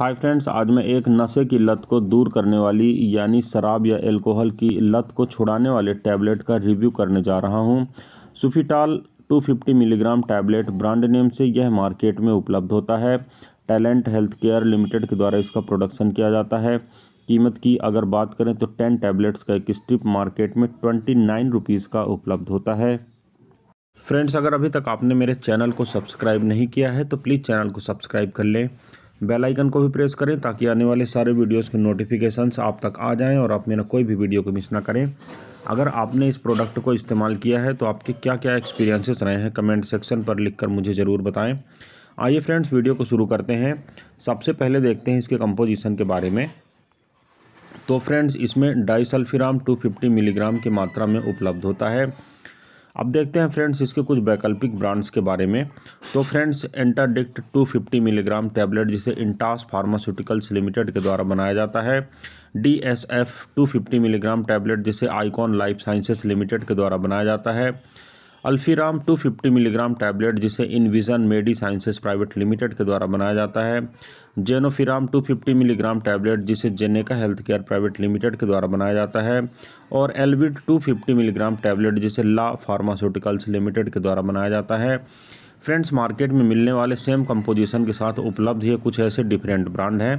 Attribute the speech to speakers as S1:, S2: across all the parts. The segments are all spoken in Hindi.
S1: हाय फ्रेंड्स आज मैं एक नशे की लत को दूर करने वाली यानी शराब या एल्कोहल की लत को छुड़ाने वाले टैबलेट का रिव्यू करने जा रहा हूं सुफिटाल 250 मिलीग्राम टैबलेट ब्रांड नेम से यह मार्केट में उपलब्ध होता है टैलेंट हेल्थ केयर लिमिटेड के द्वारा इसका प्रोडक्शन किया जाता है कीमत की अगर बात करें तो टेन टैबलेट्स का एक स्ट्रिप मार्केट में ट्वेंटी नाइन रुपीज़ का उपलब्ध होता है फ्रेंड्स अगर अभी तक आपने मेरे चैनल को सब्सक्राइब नहीं किया है तो प्लीज़ चैनल को सब्सक्राइब कर लें बेल आइकन को भी प्रेस करें ताकि आने वाले सारे वीडियोस के नोटिफिकेशंस आप तक आ जाएं और आप मेरा कोई भी वीडियो को मिस ना करें अगर आपने इस प्रोडक्ट को इस्तेमाल किया है तो आपके क्या क्या एक्सपीरियंसेस रहे हैं कमेंट सेक्शन पर लिखकर मुझे ज़रूर बताएं आइए फ्रेंड्स वीडियो को शुरू करते हैं सबसे पहले देखते हैं इसके कंपोजिशन के बारे में तो फ्रेंड्स इसमें डाईसल्फिराम टू मिलीग्राम की मात्रा में उपलब्ध होता है अब देखते हैं फ्रेंड्स इसके कुछ वैकल्पिक ब्रांड्स के बारे में तो फ्रेंड्स एंटाडिक्ट 250 मिलीग्राम टैबलेट जिसे इंटास फार्मास्यूटिकल्स लिमिटेड के द्वारा बनाया जाता है D S F two milligram tablet जिसे आइकॉन लाइफ साइंसेस लिमिटेड के द्वारा बनाया जाता है अल्फीराम 250 मिलीग्राम टैबलेट जिसे Invision Medi Sciences Private Limited के द्वारा बनाया जाता है जेनोफिराम 250 मिलीग्राम टैबलेट जिसे Zeneca Health Care Private Limited के द्वारा बनाया जाता है और एलविड 250 मिलीग्राम टैबलेट जिसे ला फार्मास्यूटिकल्स लिमिटेड के द्वारा बनाया जाता है फ्रेंड्स मार्केट में मिलने वाले सेम कंपोजिशन के साथ उपलब्ध ये कुछ ऐसे डिफरेंट ब्रांड हैं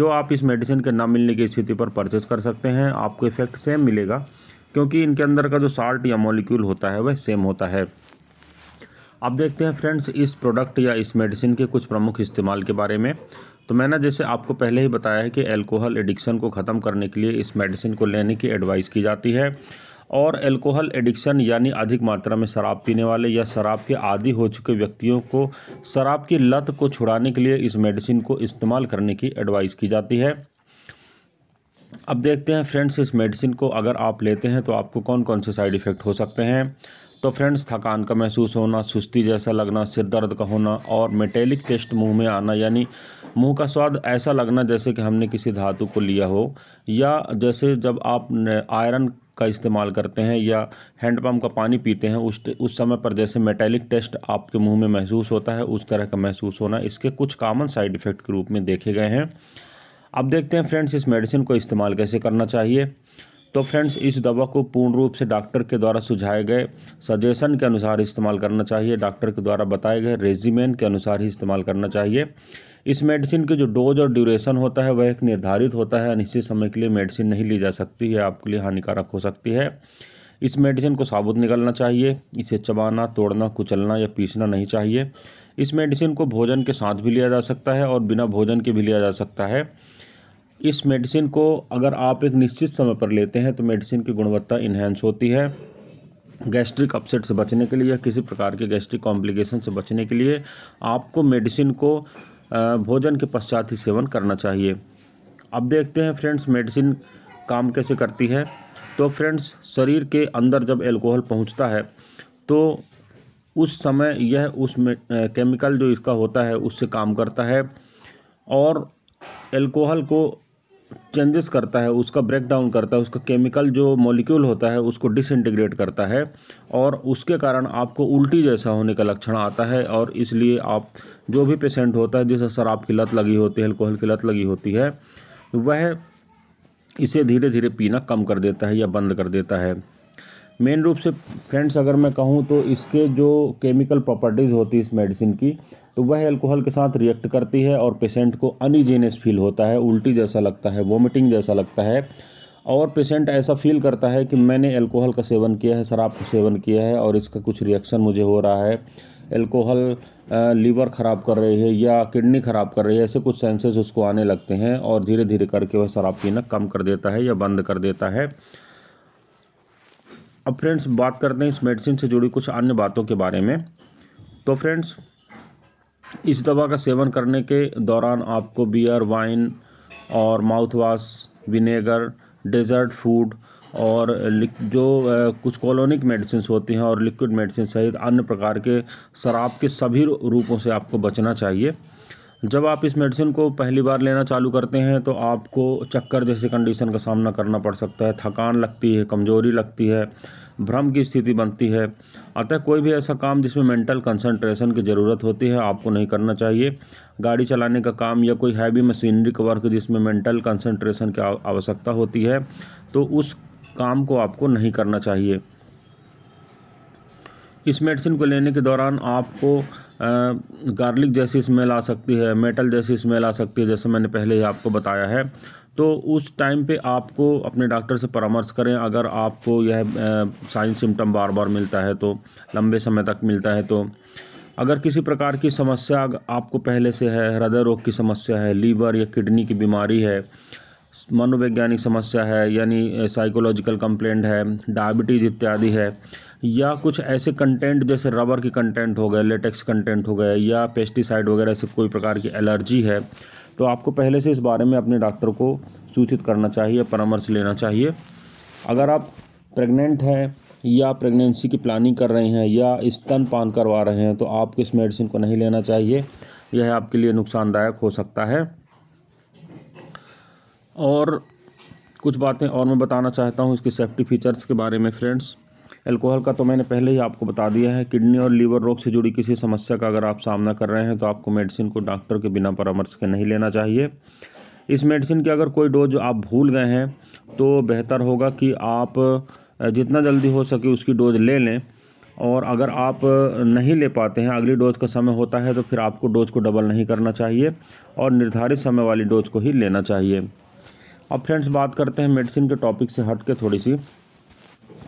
S1: जो आप इस मेडिसिन के ना मिलने की स्थिति पर परचेज कर सकते हैं आपको इफेक्ट सेम मिलेगा क्योंकि इनके अंदर का जो साल्ट या मॉलिक्यूल होता है वह सेम होता है अब देखते हैं फ्रेंड्स इस प्रोडक्ट या इस मेडिसिन के कुछ प्रमुख इस्तेमाल के बारे में तो मैंने जैसे आपको पहले ही बताया है कि एल्कोहल एडिक्शन को ख़त्म करने के लिए इस मेडिसिन को लेने की एडवाइस की जाती है और एल्कोहल एडिक्शन यानी अधिक मात्रा में शराब पीने वाले या शराब के आदि हो चुके व्यक्तियों को शराब की लत को छुड़ाने के लिए इस मेडिसिन को इस्तेमाल करने की एडवाइस की जाती है अब देखते हैं फ्रेंड्स इस मेडिसिन को अगर आप लेते हैं तो आपको कौन कौन से साइड इफ़ेक्ट हो सकते हैं तो फ्रेंड्स थकान का महसूस होना सुस्ती जैसा लगना सिर दर्द का होना और मेटेलिक टेस्ट मुंह में आना यानी मुंह का स्वाद ऐसा लगना जैसे कि हमने किसी धातु को लिया हो या जैसे जब आप आयरन का इस्तेमाल करते हैं या हैंडपम्प का पानी पीते हैं उस उस समय पर जैसे मेटेलिक टेस्ट आपके मुँह में महसूस होता है उस तरह का महसूस होना इसके कुछ कामन साइड इफ़ेक्ट के रूप में देखे गए हैं अब देखते हैं फ्रेंड्स इस मेडिसिन को इस्तेमाल कैसे करना चाहिए तो फ्रेंड्स इस दवा को पूर्ण रूप से डॉक्टर के द्वारा सुझाए गए सजेशन के अनुसार इस्तेमाल करना चाहिए डॉक्टर के द्वारा बताए गए रेजिमेन के अनुसार ही इस्तेमाल करना चाहिए इस मेडिसिन के जो डोज और ड्यूरेशन होता है वह एक निर्धारित होता है अनिश्चित समय के लिए मेडिसिन नहीं ली जा सकती है आपके लिए हानिकारक हो सकती है इस मेडिसिन को साबुत निकलना चाहिए इसे चबाना तोड़ना कुचलना या पीसना नहीं चाहिए इस मेडिसिन को भोजन के साथ भी लिया जा सकता है और बिना भोजन के भी लिया जा सकता है इस मेडिसिन को अगर आप एक निश्चित समय पर लेते हैं तो मेडिसिन की गुणवत्ता इन्हेंस होती है गैस्ट्रिक अपसेट से बचने के लिए या किसी प्रकार के गैस्ट्रिक कॉम्प्लिकेशन से बचने के लिए आपको मेडिसिन को भोजन के पश्चात ही सेवन करना चाहिए अब देखते हैं फ्रेंड्स मेडिसिन काम कैसे करती है तो फ्रेंड्स शरीर के अंदर जब एल्कोहल पहुंचता है तो उस समय यह उस केमिकल जो इसका होता है उससे काम करता है और एल्कोहल को चेंजेस करता है उसका ब्रेकडाउन करता है उसका केमिकल जो मॉलिक्यूल होता है उसको डिसइंटीग्रेट करता है और उसके कारण आपको उल्टी जैसा होने का लक्षण आता है और इसलिए आप जो भी पेशेंट होता है जिस शराब की लत लगी होती है अल्कोहल की लत लगी होती है वह इसे धीरे धीरे पीना कम कर देता है या बंद कर देता है मेन रूप से फ्रेंड्स अगर मैं कहूँ तो इसके जो केमिकल प्रॉपर्टीज़ होती है इस मेडिसिन की तो वह अल्कोहल के साथ रिएक्ट करती है और पेशेंट को अनइजीनेस फील होता है उल्टी जैसा लगता है वोमिटिंग जैसा लगता है और पेशेंट ऐसा फील करता है कि मैंने अल्कोहल का सेवन किया है शराब का सेवन किया है और इसका कुछ रिएक्शन मुझे हो रहा है अल्कोहल लीवर ख़राब कर रही है या किडनी ख़राब कर रही है ऐसे कुछ सेंसेस उसको आने लगते हैं और धीरे धीरे करके वह शराब पीना कम कर देता है या बंद कर देता है अब फ्रेंड्स बात करते हैं इस मेडिसिन से जुड़ी कुछ अन्य बातों के बारे में तो फ्रेंड्स इस दवा का सेवन करने के दौरान आपको बियर वाइन और mouth wash vinegar dessert food और जो कुछ कॉलोनिक मेडिसिन होती हैं और लिक्विड मेडिसिन सहित अन्य प्रकार के शराब के सभी रूपों से आपको बचना चाहिए जब आप इस मेडिसिन को पहली बार लेना चालू करते हैं तो आपको चक्कर जैसी कंडीशन का सामना करना पड़ सकता है थकान लगती है कमजोरी लगती है भ्रम की स्थिति बनती है अतः कोई भी ऐसा काम जिसमें मेंटल कंसंट्रेशन की ज़रूरत होती है आपको नहीं करना चाहिए गाड़ी चलाने का काम या कोई हैवी मशीनरी का वर्क जिसमें मेंटल कंसंट्रेशन की आवश्यकता होती है तो उस काम को आपको नहीं करना चाहिए इस मेडिसिन को लेने के दौरान आपको गार्लिक जैसी स्मेल आ सकती है मेटल जैसी स्मेल आ सकती है जैसे मैंने पहले ही आपको बताया है तो उस टाइम पे आपको अपने डॉक्टर से परामर्श करें अगर आपको यह साइन सिम्टम बार बार मिलता है तो लंबे समय तक मिलता है तो अगर किसी प्रकार की समस्या आपको पहले से है हृदय रोग की समस्या है लीवर या किडनी की बीमारी है मनोवैज्ञानिक समस्या है यानी साइकोलॉजिकल कंप्लेंट है डायबिटीज़ इत्यादि है या कुछ ऐसे कंटेंट जैसे रबर के कंटेंट हो गए लेटेक्स कंटेंट हो गए या पेस्टिसाइड वगैरह से कोई प्रकार की एलर्जी है तो आपको पहले से इस बारे में अपने डॉक्टर को सूचित करना चाहिए परामर्श लेना चाहिए अगर आप प्रेग्नेंट हैं या प्रेगनेंसी की प्लानिंग कर रहे हैं या स्तनपान करवा रहे हैं तो आपको इस मेडिसिन को नहीं लेना चाहिए यह आपके लिए नुकसानदायक हो सकता है और कुछ बातें और मैं बताना चाहता हूँ इसके सेफ्टी फीचर्स के बारे में फ्रेंड्स एल्कोहल का तो मैंने पहले ही आपको बता दिया है किडनी और लीवर रोग से जुड़ी किसी समस्या का अगर आप सामना कर रहे हैं तो आपको मेडिसिन को डॉक्टर के बिना परामर्श के नहीं लेना चाहिए इस मेडिसिन की अगर कोई डोज आप भूल गए हैं तो बेहतर होगा कि आप जितना जल्दी हो सके उसकी डोज ले लें और अगर आप नहीं ले पाते हैं अगली डोज का समय होता है तो फिर आपको डोज को डबल नहीं करना चाहिए और निर्धारित समय वाली डोज को ही लेना चाहिए अब फ्रेंड्स बात करते हैं मेडिसिन के टॉपिक से हट के थोड़ी सी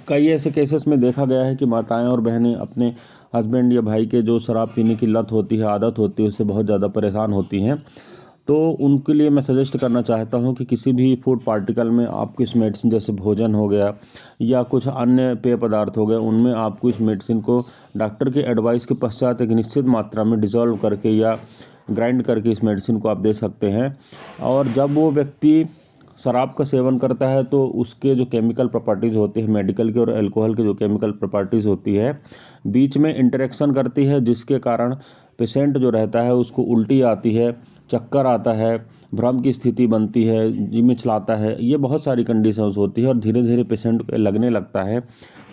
S1: कई ऐसे केसेस में देखा गया है कि माताएं और बहनें अपने हस्बैंड या भाई के जो शराब पीने की लत होती है आदत होती है उससे बहुत ज़्यादा परेशान होती हैं तो उनके लिए मैं सजेस्ट करना चाहता हूं कि किसी भी फूड पार्टिकल में आपको इस मेडिसिन जैसे भोजन हो गया या कुछ अन्य पेय पदार्थ हो गए उनमें आपको इस मेडिसिन को डॉक्टर के एडवाइस के पश्चात एक निश्चित मात्रा में डिज़ोल्व करके या ग्राइंड करके इस मेडिसिन को आप दे सकते हैं और जब वो व्यक्ति शराब का सेवन करता है तो उसके जो केमिकल प्रॉपर्टीज़ होती है मेडिकल के और अल्कोहल के जो केमिकल प्रॉपर्टीज़ होती है बीच में इंटरेक्शन करती है जिसके कारण पेशेंट जो रहता है उसको उल्टी आती है चक्कर आता है भ्रम की स्थिति बनती है मिचलाता है ये बहुत सारी कंडीशंस होती है और धीरे धीरे पेशेंट को लगने लगता है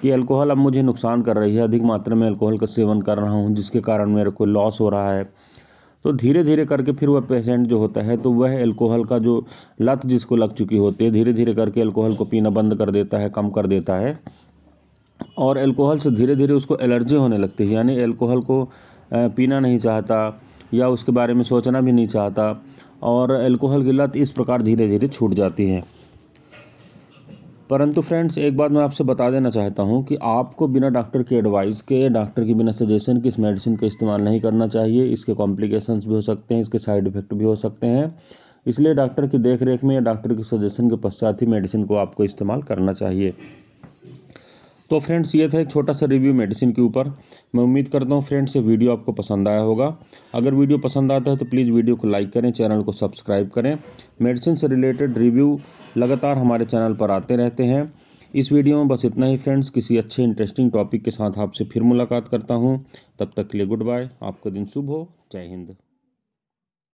S1: कि अल्कोहल अब मुझे नुकसान कर रही है अधिक मात्रा में अल्कोहल का सेवन कर रहा हूँ जिसके कारण मेरे को लॉस हो रहा है तो धीरे धीरे करके फिर वह पेशेंट जो होता है तो वह एल्कोहल का जो लत जिसको लग चुकी होती है धीरे धीरे करके एल्कोहल को पीना बंद कर देता है कम कर देता है और एल्कोहल से धीरे धीरे उसको एलर्जी होने लगती है यानी एल्कोहल को पीना नहीं चाहता या उसके बारे में सोचना भी नहीं चाहता और एल्कोहल की लत इस प्रकार धीरे धीरे छूट जाती है परंतु फ्रेंड्स एक बात मैं आपसे बता देना चाहता हूँ कि आपको बिना डॉक्टर की एडवाइस के डॉक्टर के बिना सजेशन के इस मेडिसिन का इस्तेमाल नहीं करना चाहिए इसके कॉम्प्लिकेशंस भी हो सकते हैं इसके साइड इफ़ेक्ट भी हो सकते हैं इसलिए डॉक्टर की देख रेख में या डॉक्टर के सजेशन के पश्चात ही मेडिसिन को आपको इस्तेमाल करना चाहिए तो फ्रेंड्स ये था एक छोटा सा रिव्यू मेडिसिन के ऊपर मैं उम्मीद करता हूँ फ्रेंड्स ये वीडियो आपको पसंद आया होगा अगर वीडियो पसंद आता है तो प्लीज़ वीडियो को लाइक करें चैनल को सब्सक्राइब करें मेडिसिन से रिलेटेड रिव्यू लगातार हमारे चैनल पर आते रहते हैं इस वीडियो में बस इतना ही फ्रेंड्स किसी अच्छे इंटरेस्टिंग टॉपिक के साथ आपसे फिर मुलाकात करता हूँ तब तक के लिए गुड बाय आपका दिन शुभ हो जय हिंद